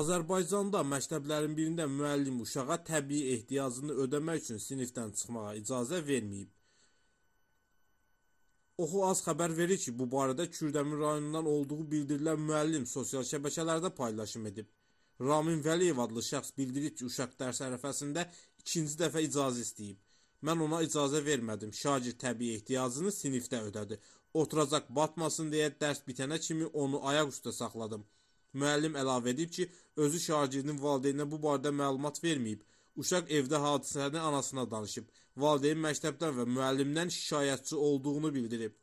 Azərbaycanda məktəblərin birində müəllim uşağa təbii ehtiyacını ödəmək üçün sinifdən çıxmağa icazə verməyib. Oxu az xəbər verir ki, bu barədə Kürdəmir rayonundan olduğu bildirilən müəllim sosial şəbəkələrdə paylaşım edib. Ramin Vəliyev adlı şəxs bildirib ki, uşaq dərs ərəfəsində ikinci dəfə icazə istəyib. Mən ona icazə vermədim. Şagird təbii ehtiyacını sinifdə ödədi. Oturacaq batmasın deyə dərs bitənə kimi onu ayaq üstə saxladım.'' Müəllim əlavə edib ki, özü şagirdinin valideyninə bu barədə məlumat verməyib. Uşaq evdə hadisəni anasına danışıb. Valideyn məktəbdən və müəllimdən şikayətçi olduğunu bildirib.